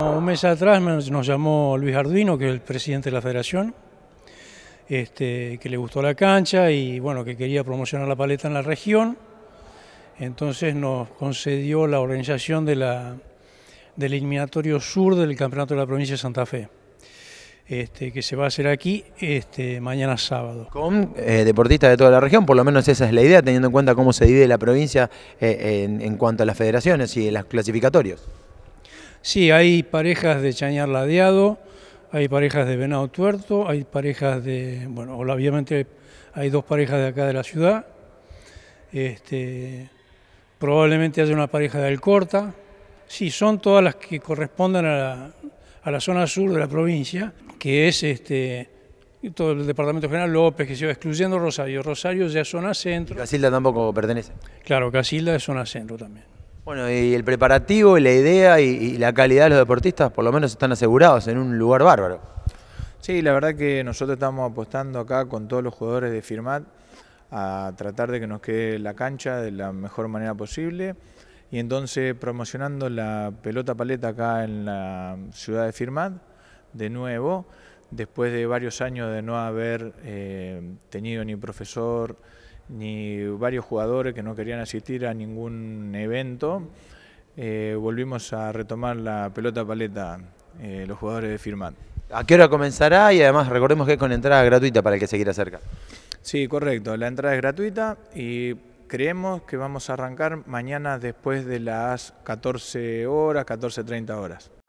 Un mes atrás nos llamó Luis Arduino, que es el presidente de la federación, este, que le gustó la cancha y bueno, que quería promocionar la paleta en la región. Entonces nos concedió la organización del eliminatorio sur del Campeonato de la Provincia de Santa Fe, este, que se va a hacer aquí este, mañana sábado. Con eh, deportistas de toda la región, por lo menos esa es la idea, teniendo en cuenta cómo se divide la provincia eh, en, en, cuanto a las federaciones y los clasificatorios. Sí, hay parejas de chañar ladeado, hay parejas de venado tuerto, hay parejas de, bueno, obviamente hay dos parejas de acá de la ciudad, este, probablemente haya una pareja de Alcorta, sí, son todas las que corresponden a la, zona sur de la provincia, que es este, todo el departamento general López, que se va excluyendo Rosario. Rosario ya es zona centro. Casilda tampoco pertenece. Claro, Casilda es zona centro también. Bueno, y el preparativo, y la idea y, la calidad de los deportistas por lo menos están asegurados en un lugar bárbaro. Sí, la verdad que nosotros estamos apostando acá con todos los jugadores de Firmat a tratar de que nos quede la cancha de la mejor manera posible y entonces promocionando la pelota paleta acá en la ciudad de Firmat de nuevo, después de varios años de no haber eh, tenido ni profesor, ni varios jugadores que no querían asistir a ningún evento, eh, volvimos a retomar la pelota paleta, eh, los jugadores de Firmat. ¿A qué hora comenzará? Y además recordemos que es con entrada gratuita para el que se quiera acercar. Sí, correcto. La entrada es gratuita y creemos que vamos a arrancar mañana después de las 14 horas, 14.30 horas.